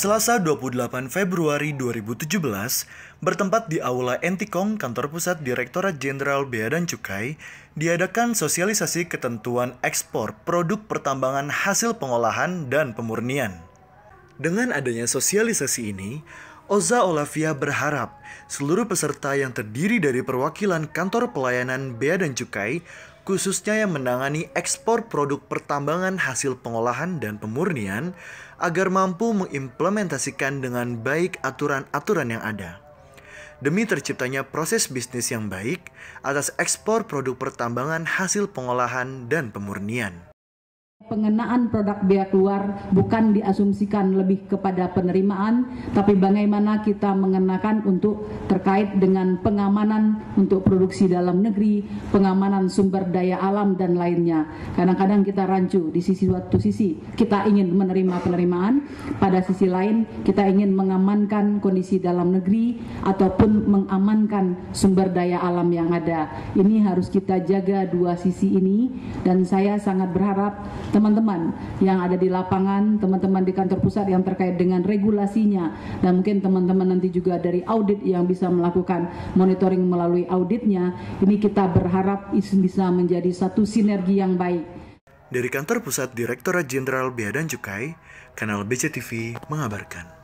Selasa 28 Februari 2017, bertempat di Aula Entikong, Kantor Pusat Direktorat Jenderal Bea dan Cukai, diadakan sosialisasi ketentuan ekspor produk pertambangan hasil pengolahan dan pemurnian. Dengan adanya sosialisasi ini, Oza Olavia berharap seluruh peserta yang terdiri dari perwakilan kantor pelayanan bea dan cukai khususnya yang menangani ekspor produk pertambangan hasil pengolahan dan pemurnian, agar mampu mengimplementasikan dengan baik aturan-aturan yang ada. Demi terciptanya proses bisnis yang baik atas ekspor produk pertambangan hasil pengolahan dan pemurnian pengenaan produk biaya keluar bukan diasumsikan lebih kepada penerimaan, tapi bagaimana kita mengenakan untuk terkait dengan pengamanan untuk produksi dalam negeri, pengamanan sumber daya alam dan lainnya. Kadang-kadang kita rancu di sisi suatu sisi kita ingin menerima penerimaan, pada sisi lain kita ingin mengamankan kondisi dalam negeri ataupun mengamankan sumber daya alam yang ada. Ini harus kita jaga dua sisi ini dan saya sangat berharap teman-teman yang ada di lapangan, teman-teman di kantor pusat yang terkait dengan regulasinya dan mungkin teman-teman nanti juga dari audit yang bisa melakukan monitoring melalui auditnya. Ini kita berharap bisa menjadi satu sinergi yang baik. Dari kantor pusat Direktorat Jenderal Bea dan Cukai, kanal BCTV mengabarkan.